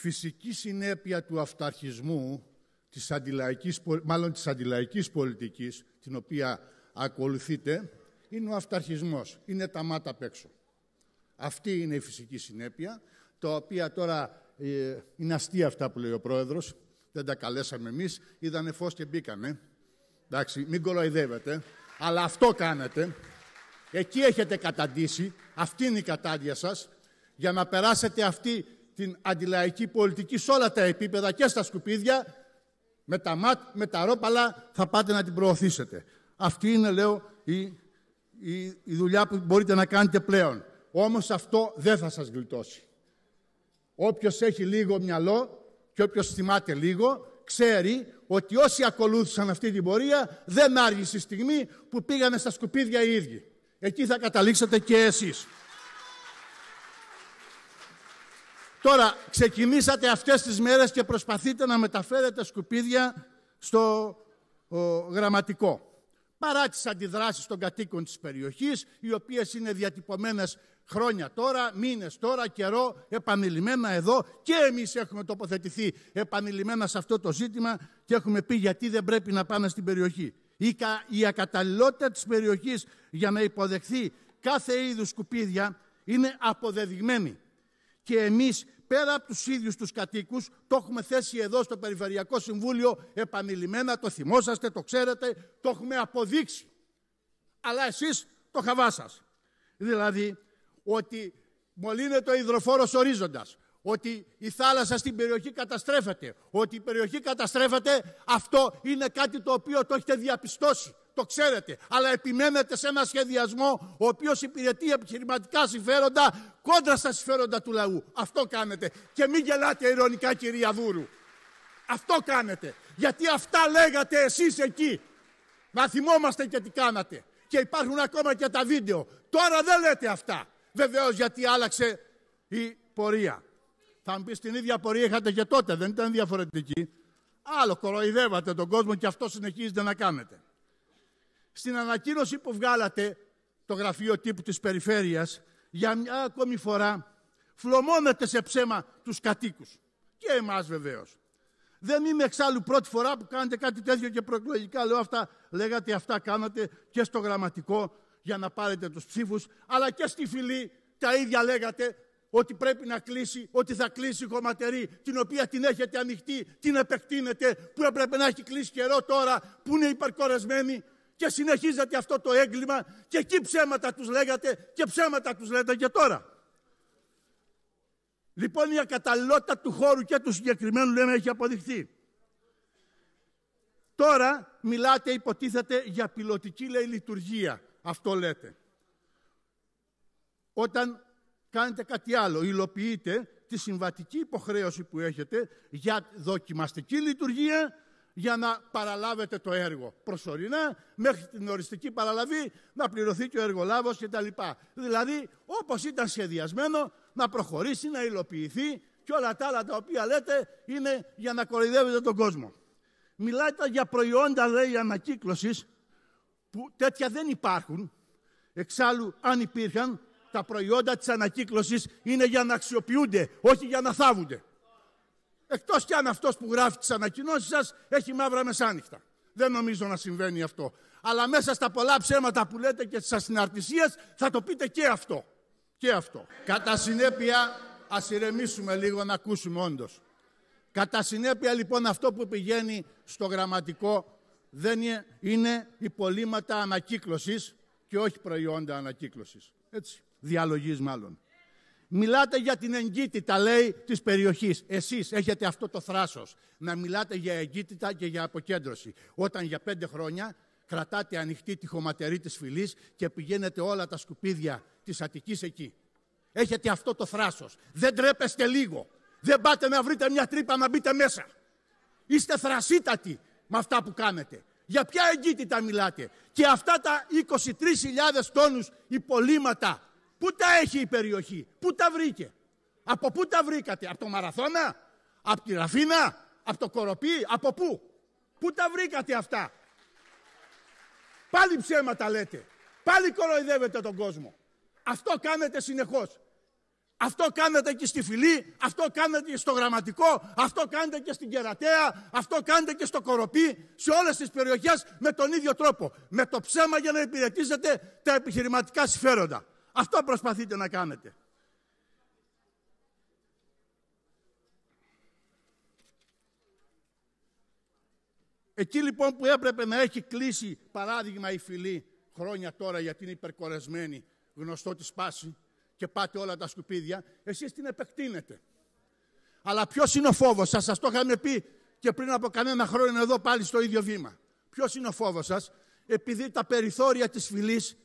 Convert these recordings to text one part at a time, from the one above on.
φυσική συνέπεια του αυταρχισμού, της αντιλαϊκής, μάλλον της αντιλαϊκής πολιτικής, την οποία ακολουθείτε, είναι ο αυταρχισμός, είναι τα μάτα απ' έξω. Αυτή είναι η φυσική συνέπεια, τα οποία τώρα ε, είναι αστεία αυτά που λέει ο πρόεδρος, δεν τα καλέσαμε εμείς, είδανε φως και μπήκανε. Εντάξει, μην κοροϊδεύετε, αλλά αυτό κάνετε. Εκεί έχετε καταντήσει, αυτή είναι η κατάντια σας, για να περάσετε αυτή την αντιλαϊκή πολιτική σε όλα τα επίπεδα και στα σκουπίδια, με τα με τα ρόπαλα, θα πάτε να την προωθήσετε. Αυτή είναι, λέω, η, η, η δουλειά που μπορείτε να κάνετε πλέον. Όμως αυτό δεν θα σας γλιτώσει. Όποιος έχει λίγο μυαλό και όποιος θυμάται λίγο, ξέρει ότι όσοι ακολούθησαν αυτή την πορεία δεν άργησε η στιγμή που πήγανε στα σκουπίδια οι ίδιοι. Εκεί θα καταλήξετε και εσείς. Τώρα, ξεκινήσατε αυτές τις μέρες και προσπαθείτε να μεταφέρετε σκουπίδια στο γραμματικό. Παρά τις αντιδράσεις των κατοίκων της περιοχής, οι οποίες είναι διατυπωμένες χρόνια τώρα, μήνες τώρα, καιρό, επανειλημμένα εδώ και εμείς έχουμε τοποθετηθεί επανειλημμένα σε αυτό το ζήτημα και έχουμε πει γιατί δεν πρέπει να πάνε στην περιοχή. Η, κα, η ακαταλληλότητα της περιοχής για να υποδεχθεί κάθε είδους σκουπίδια είναι αποδεδειγμένη και εμείς πέρα από τους ίδιους τους κατοίκους, το έχουμε θέσει εδώ στο Περιφερειακό Συμβούλιο επανειλημμένα, το θυμόσαστε, το ξέρετε, το έχουμε αποδείξει. Αλλά εσείς το χαβά Δηλαδή ότι μολύνεται ο υδροφόρος ορίζοντας, ότι η θάλασσα στην περιοχή καταστρέφεται, ότι η περιοχή καταστρέφεται, αυτό είναι κάτι το οποίο το έχετε διαπιστώσει το ξέρετε. Αλλά επιμένετε σε ένα σχεδιασμό ο οποίος υπηρετεί επιχειρηματικά συμφέροντα κόντρα στα συμφέροντα του λαού. Αυτό κάνετε. Και μην γελάτε ειρωνικά, κυρία Δούρου. Αυτό κάνετε. Γιατί αυτά λέγατε εσείς εκεί. Μα θυμόμαστε και τι κάνατε. Και υπάρχουν ακόμα και τα βίντεο. Τώρα δεν λέτε αυτά. Βεβαίως γιατί άλλαξε η πορεία. Θα μου πεις την ίδια πορεία είχατε και τότε, δεν ήταν διαφορετική. Άλλο κοροϊδεύατε τον κόσμο και αυτό συνεχίζετε να κάνετε στην ανακοίνωση που βγάλατε το γραφείο τύπου της περιφέρειας για μια ακόμη φορά φλωμώνετε σε ψέμα τους κατοίκους. Και εμάς βεβαίως. Δεν είμαι εξάλλου πρώτη φορά που κάνετε κάτι τέτοιο και προεκλογικά λέω αυτά, λέγατε αυτά κάνατε και στο γραμματικό για να πάρετε τους ψήφους, αλλά και στη φυλή τα ίδια λέγατε ότι πρέπει να κλείσει, ότι θα κλείσει η χωματερή, την οποία την έχετε ανοιχτή, την επεκτείνετε, που έπρεπε να έχει κλείσει καιρό τώρα, που είναι υπερκορεσμένη και συνεχίζετε αυτό το έγκλημα και εκεί ψέματα τους λέγατε και ψέματα τους λέτε και τώρα. Λοιπόν η ακαταλληλότητα του χώρου και του συγκεκριμένου λέμε έχει αποδειχθεί. Τώρα μιλάτε υποτίθεται για πιλωτική λέει, λειτουργία. Αυτό λέτε. Όταν κάνετε κάτι άλλο, υλοποιείτε τη συμβατική υποχρέωση που έχετε για δοκιμαστική λειτουργία για να παραλάβετε το έργο προσωρινά, μέχρι την οριστική παραλαβή να πληρωθεί και ο εργολάβος κτλ. Δηλαδή, όπως ήταν σχεδιασμένο, να προχωρήσει, να υλοποιηθεί και όλα τα άλλα τα οποία λέτε είναι για να κοροϊδεύετε τον κόσμο. Μιλάτε για προϊόντα, λέει, ανακύκλωσης, που τέτοια δεν υπάρχουν. Εξάλλου, αν υπήρχαν, τα προϊόντα της ανακύκλωσης είναι για να αξιοποιούνται, όχι για να θάβονται. Εκτός κι αν αυτός που γράφει τις ανακοινώσεις σας έχει μαύρα μεσάνυχτα. Δεν νομίζω να συμβαίνει αυτό. Αλλά μέσα στα πολλά ψέματα που λέτε και τη ασυναρτησία θα το πείτε και αυτό. Και αυτό. Κατά συνέπεια, ας ηρεμήσουμε λίγο να ακούσουμε όντως. Κατά συνέπεια, λοιπόν, αυτό που πηγαίνει στο γραμματικό δεν είναι, είναι υπολείμματα ανακύκλωσης και όχι προϊόντα ανακύκλωσης. Έτσι. Διαλογής, μάλλον. Μιλάτε για την εγκύτητα, λέει, της περιοχής. Εσείς έχετε αυτό το θράσος. να μιλάτε για εγκύτητα και για αποκέντρωση. Όταν για πέντε χρόνια κρατάτε ανοιχτή τη χωματερή της φυλής και πηγαίνετε όλα τα σκουπίδια της Αττικής εκεί. Έχετε αυτό το θράσος. Δεν τρέπεστε λίγο. Δεν πάτε να βρείτε μια τρύπα να μπείτε μέσα. Είστε θρασίτατοι με αυτά που κάνετε. Για ποια εγκύτητα μιλάτε. Και αυτά τα 23.000 τόνους υπολείμματα Πού τα έχει η περιοχή, πού τα βρήκε. Από πού τα βρήκατε, από το Μαραθώνα, από τη Ραφίνα, από το Κοροπή, από πού. Πού τα βρήκατε αυτά. Πάλι ψέματα λέτε. Πάλι κοροϊδεύετε τον κόσμο. Αυτό κάνετε συνεχώς. Αυτό κάνετε και στη φυλή, αυτό κάνετε και στο γραμματικό, αυτό κάνετε και στην κερατέα, αυτό κάνετε και στο κοροπή, σε όλες τις περιοχές με τον ίδιο τρόπο. Με το ψέμα για να υπηρετήσετε τα επιχειρηματικά συμφέροντα. Αυτό προσπαθείτε να κάνετε. Εκεί λοιπόν που έπρεπε να έχει κλείσει παράδειγμα η φυλή χρόνια τώρα γιατί είναι υπερκορεσμένη, γνωστό της σπάση και πάτε όλα τα σκουπίδια, εσείς την επεκτείνετε. Αλλά ποιος είναι ο φόβος σας, σας το είχαμε πει και πριν από κανένα χρόνο εδώ πάλι στο ίδιο βήμα. Ποιος είναι ο φόβος σας, επειδή τα περιθώρια της φυλής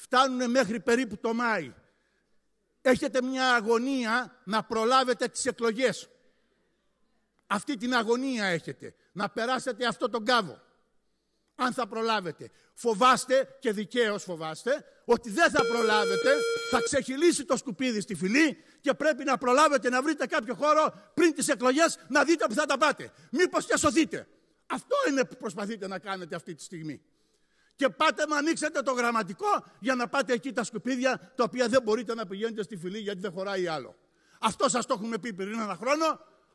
φτάνουν μέχρι περίπου το Μάη. Έχετε μια αγωνία να προλάβετε τις εκλογές. Αυτή την αγωνία έχετε. Να περάσετε αυτό τον κάβο. Αν θα προλάβετε. Φοβάστε και δικαίως φοβάστε ότι δεν θα προλάβετε. Θα ξεχυλήσει το σκουπίδι στη φυλή και πρέπει να προλάβετε να βρείτε κάποιο χώρο πριν τις εκλογές να δείτε που θα τα πάτε. Μήπως και σωθείτε. Αυτό είναι που προσπαθείτε να κάνετε αυτή τη στιγμή και πάτε να ανοίξετε το γραμματικό για να πάτε εκεί τα σκουπίδια τα οποία δεν μπορείτε να πηγαίνετε στη φυλή γιατί δεν χωράει άλλο. Αυτό σας το έχουμε πει πριν ένα χρόνο,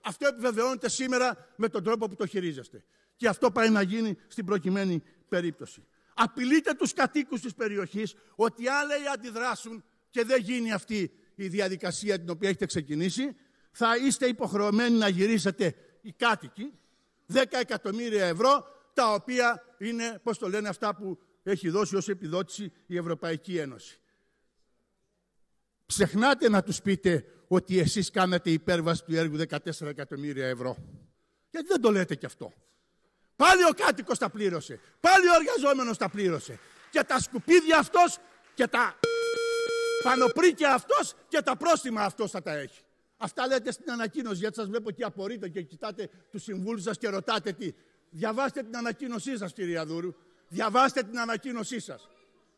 αυτό επιβεβαιώνεται σήμερα με τον τρόπο που το χειρίζεστε. Και αυτό πάει να γίνει στην προκειμένη περίπτωση. Απειλείτε τους κατοίκους της περιοχής ότι άλλοι αντιδράσουν και δεν γίνει αυτή η διαδικασία την οποία έχετε ξεκινήσει, θα είστε υποχρεωμένοι να γυρίσετε οι κάτοικοι 10 εκατομμύρια ευρώ τα οποία είναι, πώς το λένε, αυτά που έχει δώσει ως επιδότηση η Ευρωπαϊκή Ένωση. Ξεχνάτε να τους πείτε ότι εσείς κάνατε υπέρβαση του έργου 14 εκατομμύρια ευρώ. Γιατί δεν το λέτε κι αυτό. Πάλι ο κάτοικος τα πλήρωσε. Πάλι ο εργαζόμενος τα πλήρωσε. Και τα σκουπίδια αυτός και τα πανοπρίκια αυτός και τα πρόστιμα αυτός θα τα έχει. Αυτά λέτε στην ανακοίνωση γιατί σας βλέπω και απορείτε και κοιτάτε τους συμβούλους σας και ρωτάτε τι. Διαβάστε την ανακοίνωσή σας κυρία Δούρου. Διαβάστε την ανακοίνωσή σας.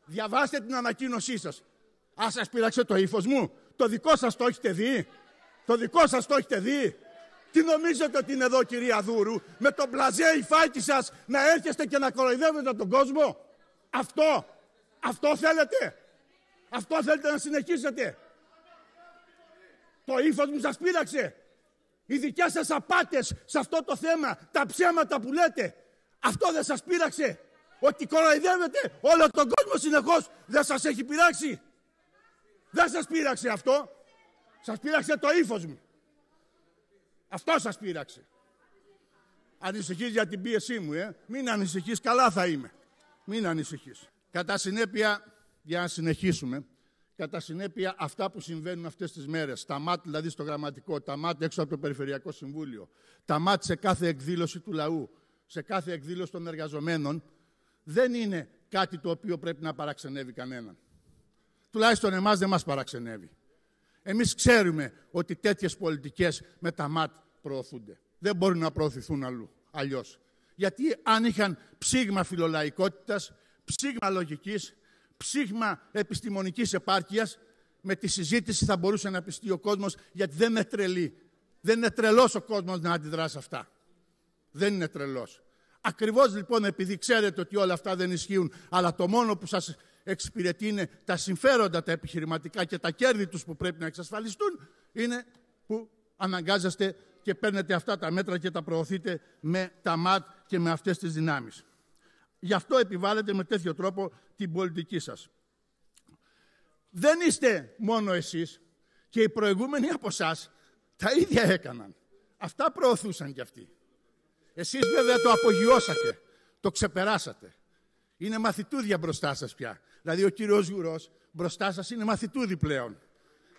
Διαβάστε την ανακοίνωσή σας. Α, σας πείραξε το ύφος μου. Το δικό σας το έχετε δει. Το δικό σας το έχετε δει. Τι νομίζετε ότι είναι εδώ κυρία Δούρου με τον μπλαζέ υφάκι σας να έρχεστε και να κοροϊδεύετε τον κόσμο. Αυτό. Αυτό θέλετε. Αυτό θέλετε να συνεχίσετε. Το ύφος μου σας πείραξε, οι δικιά σας απάτες σε αυτό το θέμα, τα ψέματα που λέτε, αυτό δεν σας πείραξε. Ότι κοροϊδεύετε όλο τον κόσμο συνεχώς δεν σας έχει πειράξει. Δεν σας πείραξε αυτό. Σας πείραξε το ύφος μου. Αυτό σας πείραξε. Ανησυχείς για την πίεσή μου, ε. Μην ανησυχείς, καλά θα είμαι. Μην ανησυχείς. Κατά συνέπεια, για να συνεχίσουμε, Κατά συνέπεια, αυτά που συμβαίνουν αυτές τις μέρες, τα ΜΑΤ δηλαδή στο γραμματικό, τα ΜΑΤ έξω από το Περιφερειακό Συμβούλιο, τα ΜΑΤ σε κάθε εκδήλωση του λαού, σε κάθε εκδήλωση των εργαζομένων, δεν είναι κάτι το οποίο πρέπει να παραξενεύει κανέναν. Τουλάχιστον εμάς δεν μας παραξενεύει. Εμείς ξέρουμε ότι τέτοιες πολιτικές με τα ΜΑΤ προωθούνται. Δεν μπορούν να προωθηθούν αλλού. Αλλιώς. Γιατί αν είχαν ψήγμα φιλολαϊκότητας, ψήγμα λογικής ψήγμα επιστημονικής επάρκειας, με τη συζήτηση θα μπορούσε να πιστεί ο κόσμος, γιατί δεν είναι τρελή. Δεν είναι τρελός ο κόσμος να αντιδράσει σε αυτά. Δεν είναι τρελός. Ακριβώς λοιπόν επειδή ξέρετε ότι όλα αυτά δεν ισχύουν, αλλά το μόνο που σας εξυπηρετεί είναι τα συμφέροντα τα επιχειρηματικά και τα κέρδη τους που πρέπει να εξασφαλιστούν, είναι που αναγκάζεστε και παίρνετε αυτά τα μέτρα και τα προωθείτε με τα ΜΑΤ και με αυτές τις δυνάμεις. Γι' αυτό επιβάλλετε με τέτοιο τρόπο την πολιτική σας. Δεν είστε μόνο εσείς και οι προηγούμενοι από εσά τα ίδια έκαναν. Αυτά προωθούσαν κι αυτοί. Εσείς βέβαια το απογειώσατε, το ξεπεράσατε. Είναι μαθητούδια μπροστά σας πια. Δηλαδή ο κύριος Γιουρός μπροστά σας είναι μαθητούδι πλέον.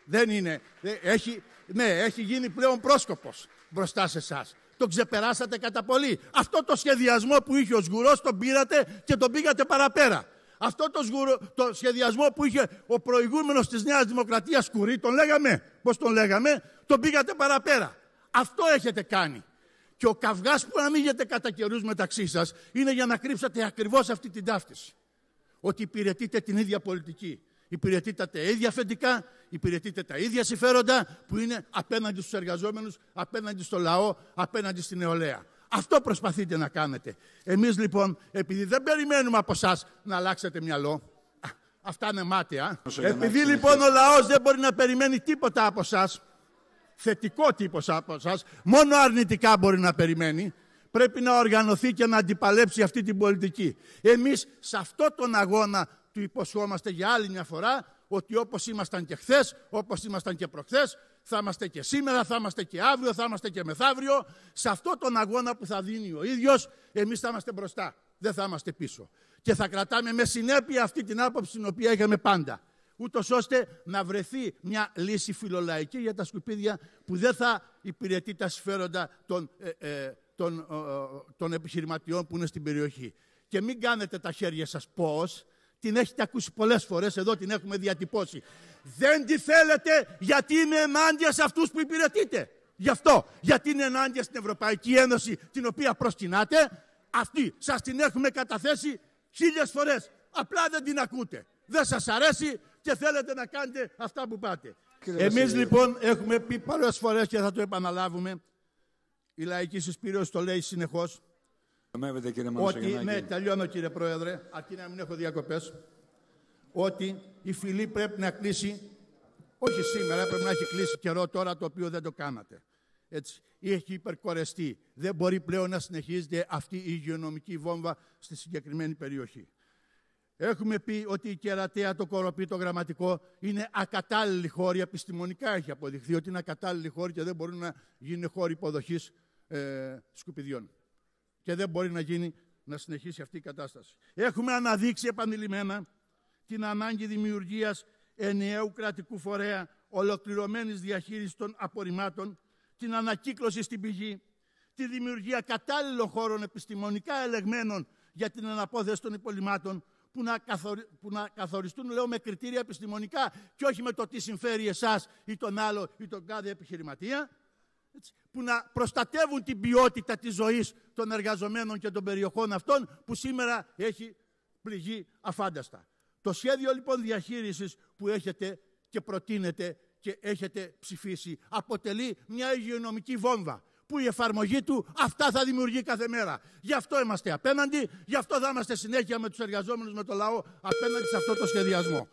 Δεν είναι. Έχει, ναι, έχει γίνει πλέον πρόσκοπος μπροστά σε εσάς. Το ξεπεράσατε κατά πολύ. Αυτό το σχεδιασμό που είχε ο Σγουρός τον πήρατε και τον πήγατε παραπέρα. Αυτό το, το σχεδιασμό που είχε ο προηγούμενος της Νέας Δημοκρατίας Κουρί, τον λέγαμε, πώς τον λέγαμε, τον πήγατε παραπέρα. Αυτό έχετε κάνει. Και ο καυγάς που ανοίγεται κατά καιρούς μεταξύ σας είναι για να κρύψετε ακριβώς αυτή την ταύτιση. Ότι υπηρετείτε την ίδια πολιτική. Υπηρετείτε τα ίδια αφεντικά, υπηρετείτε τα ίδια συμφέροντα που είναι απέναντι στους εργαζόμενους, απέναντι στο λαό, απέναντι στην νεολαία. Αυτό προσπαθείτε να κάνετε. Εμείς λοιπόν, επειδή δεν περιμένουμε από εσά να αλλάξετε μυαλό, αυτά είναι μάτια. Επειδή λοιπόν ο λαός δεν μπορεί να περιμένει τίποτα από εσά, θετικό τύπος από εσά, μόνο αρνητικά μπορεί να περιμένει, πρέπει να οργανωθεί και να αντιπαλέψει αυτή την πολιτική. Εμείς σε αυτό τον αγώνα του υποσχόμαστε για άλλη μια φορά ότι όπως ήμασταν και χθες, όπως ήμασταν και προχθές, θα είμαστε και σήμερα, θα είμαστε και αύριο, θα είμαστε και μεθαύριο. Σε αυτό τον αγώνα που θα δίνει ο ίδιος, εμείς θα είμαστε μπροστά, δεν θα είμαστε πίσω. Και θα κρατάμε με συνέπεια αυτή την άποψη την οποία είχαμε πάντα. Ούτως ώστε να βρεθεί μια λύση φιλολαϊκή για τα σκουπίδια που δεν θα υπηρετεί τα συμφέροντα των, ε, ε, των, ε, ε, επιχειρηματιών που είναι στην περιοχή. Και μην κάνετε τα χέρια σας πώς, την έχετε ακούσει πολλές φορές, εδώ την έχουμε διατυπώσει. Δεν τη θέλετε γιατί είναι ενάντια σε αυτούς που υπηρετείτε. Γι' αυτό, γιατί είναι ενάντια στην Ευρωπαϊκή Ένωση την οποία προσκυνάτε, αυτή σας την έχουμε καταθέσει χίλιες φορές. Απλά δεν την ακούτε. Δεν σας αρέσει και θέλετε να κάνετε αυτά που πάτε. Κύριε Εμείς λοιπόν έχουμε πει πολλές φορές και θα το επαναλάβουμε, η λαϊκή συσπήρωση το λέει συνεχώς, Κύριε ότι, ναι, τελειώνω κύριε Πρόεδρε, αρκεί να μην έχω διακοπές, ότι η φυλή πρέπει να κλείσει, όχι σήμερα, πρέπει να έχει κλείσει καιρό τώρα το οποίο δεν το κάνατε. Έτσι, έχει υπερκορεστεί. Δεν μπορεί πλέον να συνεχίζεται αυτή η υγειονομική βόμβα στη συγκεκριμένη περιοχή. Έχουμε πει ότι η κερατέα, το κοροπή, το γραμματικό είναι ακατάλληλη χώρη. Επιστημονικά έχει αποδειχθεί ότι είναι ακατάλληλη χώρη και δεν μπορούν να γίνουν χώροι υποδοχής ε, σκουπιδιών και δεν μπορεί να γίνει να συνεχίσει αυτή η κατάσταση. Έχουμε αναδείξει επανειλημμένα την ανάγκη δημιουργίας ενιαίου κρατικού φορέα ολοκληρωμένης διαχείρισης των απορριμμάτων, την ανακύκλωση στην πηγή, τη δημιουργία κατάλληλων χώρων επιστημονικά ελεγμένων για την αναπόθεση των υπολοιμάτων, που να, που να καθοριστούν, λέω, με κριτήρια επιστημονικά και όχι με το τι συμφέρει εσάς ή τον άλλο ή τον κάθε επιχειρηματία που να προστατεύουν την ποιότητα της ζωής των εργαζομένων και των περιοχών αυτών που σήμερα έχει πληγεί αφάνταστα. Το σχέδιο λοιπόν διαχείρισης που έχετε και προτείνετε και έχετε ψηφίσει αποτελεί μια υγειονομική βόμβα που η εφαρμογή του αυτά θα δημιουργεί κάθε μέρα. Γι' αυτό είμαστε απέναντι, γι' αυτό θα είμαστε συνέχεια με τους εργαζόμενους, με το λαό απέναντι σε αυτό το σχεδιασμό.